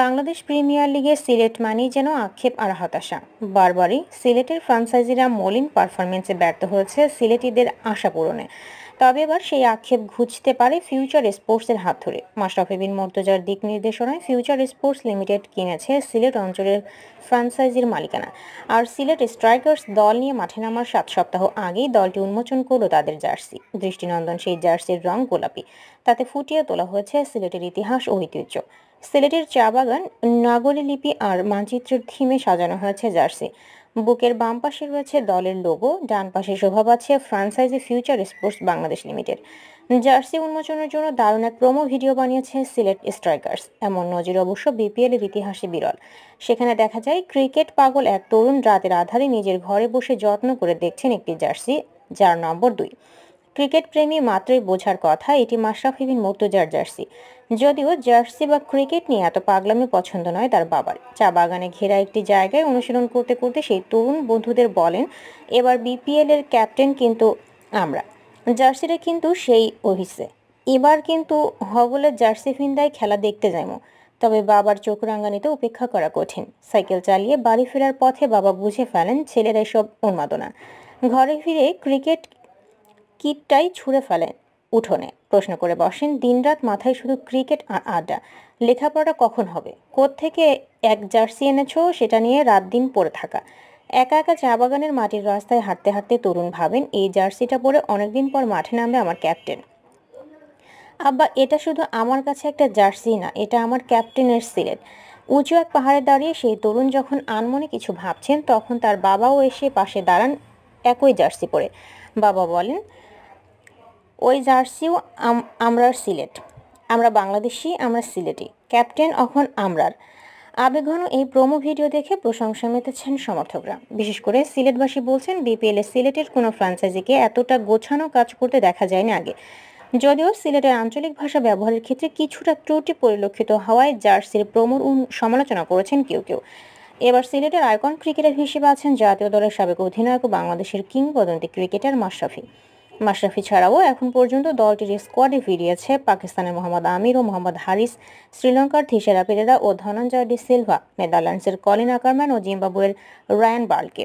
Bangladesh premier লিগে সিলেট মানি যেন আক্ষেপ আর হতাশা বারবারই সিলেটের ফ্রান্সাইজিরা মলিন পারফরমেন্সে ব্যর্থ হয়েছে সিলেটিদের আশা পূরণে তবে এবার সেই আক্ষেপ ঘুচতে পারে ফিউচার স্পোর্টসের হাত ধরে মাশরাফি বিন মর্তজার দিক নির্দেশনায় ফিউচার স্পোর্টস লিমিটেড কিনেছে সিলেট অঞ্চলের ফ্রান্সাইজির মালিকানা আর সিলেট স্ট্রাইকার্স দল নিয়ে মাঠে নামার সাত সপ্তাহ আগেই দলটি উন্মোচন করল তাদের জার্সি দৃষ্টিনন্দন সেই জার্সির রং গোলাপি তাতে ফুটিয়ে তোলা হয়েছে সিলেটের ইতিহাস ও ঐতিহ্য সিলেটের চা বাগান নাগরী লিপি আর মানচিত্রের থিমে সাজানো হয়েছে জার্সি বুকের বাম পাশে রয়েছে দলের লোগো ডান পাশে শোভা পাচ্ছে franchise future sports Bangladesh limited jersey উন্মোচনের জন্য দারুণ এক প্রোমো ভিডিও বানিয়েছে সিলেট স্ট্রাইকার্স এমন নজির অবশ্য বিপিএলের ইতিহাসে বিরল সেখানে দেখা যায় ক্রিকেট পাগল এক তরুণ রাতের আধারে নিজের ঘরে বসে যত্ন করে দেখছেন একটি জার্সি যার নম্বর দুই ক্রিকেট প্রেমী মাত্রই বোঝার কথা এটি মাশরাফি বিন মুর্তজার জার্সি যদিও জার্সি বা ক্রিকেট নিয়ে এত পাগলামি পছন্দ নয় তার বাবার চা বাগানে ঘেরা একটি জায়গায় অনুশীলন করতে করতে সেই তরুণ বন্ধুদের বলেন এবার বিপিএল এর ক্যাপ্টেন কিন্তু আমরা জার্সিটা কিন্তু সেই অভিসে এবার কিন্তু হবলের জার্সি ফিন্দায় খেলা দেখতে যাইমো তবে বাবার চোখ রাঙানিতে উপেক্ষা করা কঠিন সাইকেল চালিয়ে বাড়ি ফেরার পথে বাবা বুঝে ফেলেন ছেলেরা এসব উন্মাদনা ঘরে ফিরে ক্রিকেট কিটটাই ছুঁড়ে ফেলেন উঠোনে প্রশ্ন করে বসেন দিনরাত মাথায় শুধু ক্রিকেট আর আড্ডা লেখাপড়া কখন হবে থেকে এক জার্সি এনেছো সেটা নিয়ে রাত দিন পড়ে থাকা একা একা চা বাগানের মাটির রাস্তায় হাঁটতে হাঁটতে তরুণ ভাবেন এই জার্সিটা পরে অনেকদিন পর মাঠে নামবে আমার ক্যাপ্টেন আব্বা এটা শুধু আমার কাছে একটা জার্সি না এটা আমার ক্যাপ্টেনের সিলেট উঁচু এক পাহাড়ে দাঁড়িয়ে সেই তরুণ যখন আনমনে কিছু ভাবছেন তখন তার বাবাও এসে পাশে দাঁড়ান একই জার্সি পরে বাবা বলেন ওই জার্সিও আমরার সিলেট আমরা বাংলাদেশি আমরা সিলেটি ক্যাপ্টেন অখন আমরার আবেঘন এই প্রোমো ভিডিও দেখে প্রশংসা মেতেছেন সমর্থকরা বিশেষ করে সিলেটবাসী বলছেন বিপিএল এ সিলেটের কোনো ফ্রাঞ্চাইজিকে এতটা গোছানো কাজ করতে দেখা যায়নি আগে যদিও সিলেটের আঞ্চলিক ভাষা ব্যবহারের ক্ষেত্রে কিছুটা ত্রুটি পরিলক্ষিত হওয়ায় জার্সির প্রমোর সমালোচনা করেছেন কেউ কেউ এবার সিলেটের আইকন ক্রিকেটার হিসেবে আছেন জাতীয় দলের সাবেক অধিনায়ক ও বাংলাদেশের কিংবদন্তি ক্রিকেটার মাশরাফি মাশরাফি ছাড়াও এখন পর্যন্ত দলটির স্কোয়াডে ফিরিয়েছে পাকিস্তানের মোহাম্মদ আমির ও মোহাম্মদ হারিস শ্রীলঙ্কার থিসেরা পেরেরা ও ধনঞ্জয় ডি সিলভা নেদারল্যান্ডসের কলিন আকারম্যান ও জিম্বাবুয়ের রায়ান বার্লকে